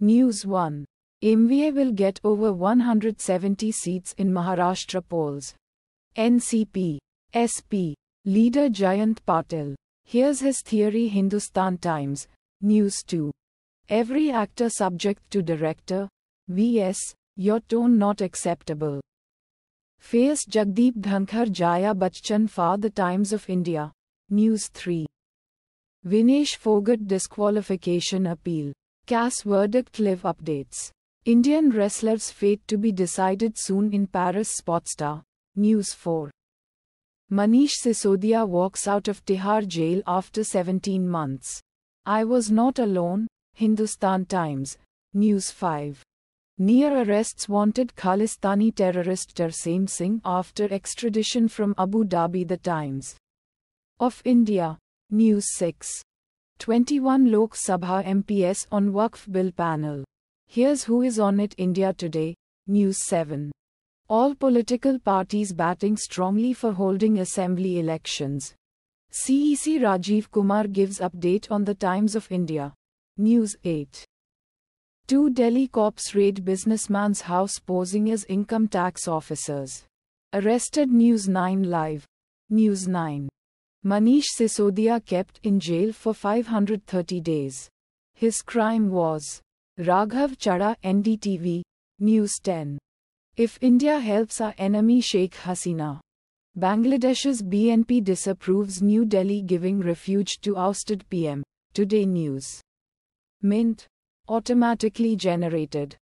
News 1. MVA will get over 170 seats in Maharashtra polls. NCP. SP. Leader Jayant Patil. Here's his theory Hindustan Times. News 2. Every actor subject to director. VS. Your tone not acceptable. Face Jagdeep Dhankar Jaya Bachchan for The Times of India. News 3. Vinesh Fogart disqualification appeal. CAS verdict live updates. Indian wrestler's fate to be decided soon in Paris Sportstar. News 4. Manish Sisodia walks out of Tihar jail after 17 months. I was not alone, Hindustan Times. News 5. Near arrests wanted Khalistani terrorist Tarseem Singh after extradition from Abu Dhabi The Times. Of India. News 6. 21 Lok Sabha MPS on Wakf Bill Panel. Here's who is on it India Today, News 7. All political parties batting strongly for holding assembly elections. CEC Rajiv Kumar gives update on the Times of India. News 8. Two Delhi cops raid businessman's house posing as income tax officers. Arrested News 9 Live. News 9. Manish Sisodia kept in jail for 530 days. His crime was Raghav Chada NDTV News 10. If India helps our enemy Sheikh Hasina. Bangladesh's BNP disapproves New Delhi giving refuge to ousted PM. Today News. Mint. Automatically generated.